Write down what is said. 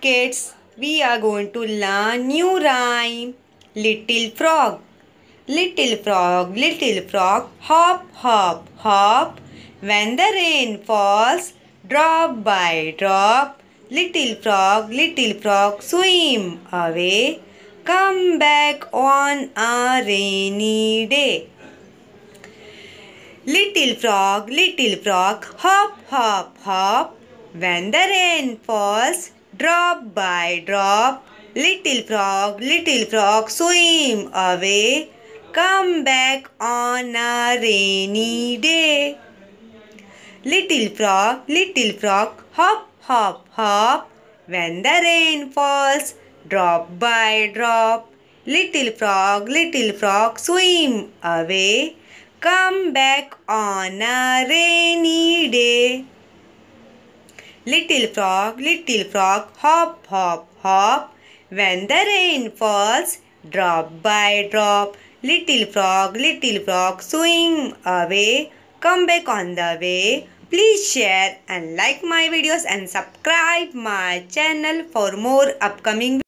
kids, we are going to learn new rhyme. Little frog, little frog, little frog, hop, hop, hop. When the rain falls, drop by drop. Little frog, little frog, swim away. Come back on a rainy day. Little frog, little frog, hop, hop, hop. When the rain falls, Drop by drop, little frog, little frog, swim away. Come back on a rainy day. Little frog, little frog, hop, hop, hop. When the rain falls, drop by drop. Little frog, little frog, swim away. Come back on a rainy day. Little frog, little frog, hop, hop, hop. When the rain falls, drop by drop. Little frog, little frog, swing away. Come back on the way. Please share and like my videos and subscribe my channel for more upcoming